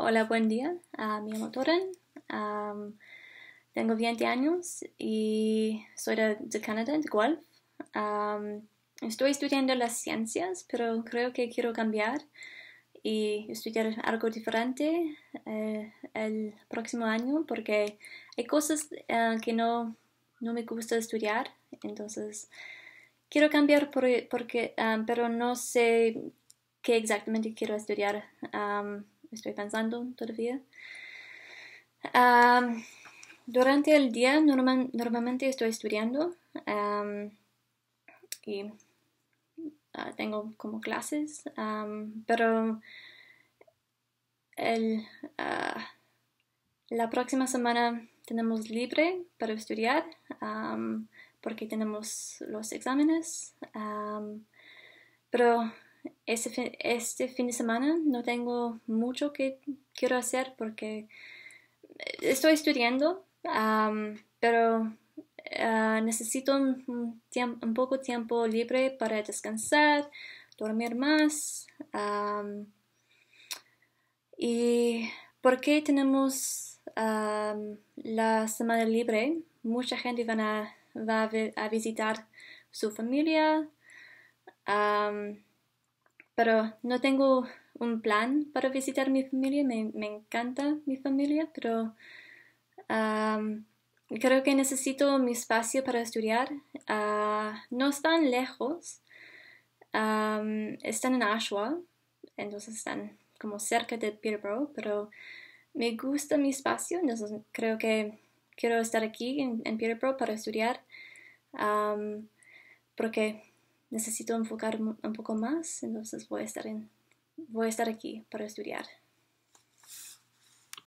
Hola, buen día. mi ah, me llamo Toren. tengo 20 años y soy de, Canadá, de Guelph. estoy estudiando las ciencias, pero creo que quiero cambiar y estudiar algo diferente eh, el próximo año porque hay cosas ah, que no, me gusta estudiar. Entonces, quiero cambiar porque, ah, pero no sé qué exactamente quiero estudiar estoy pensando todavía. durante el día normal, normalmente estoy estudiando y ah, tengo como clases, pero el, ah, la próxima semana tenemos libre para estudiar porque tenemos los exámenes, pero este, este fin, de semana no tengo mucho que quiero hacer porque estoy estudiando, pero ah, necesito un, tiempo, un, poco tiempo libre para descansar, dormir más. ¿Y porque tenemos la semana libre? Mucha gente van a, va a, visitar su familia pero no tengo un plan para visitar mi familia. Me, encanta mi familia, pero creo que necesito mi espacio para estudiar. Ah, no están lejos. están en Ashwa, entonces están como cerca de Peterborough, pero me gusta mi espacio, entonces creo que quiero estar aquí en, Peterborough para estudiar, porque necesito enfocar un poco más, entonces voy a estar, en, voy a estar aquí para estudiar.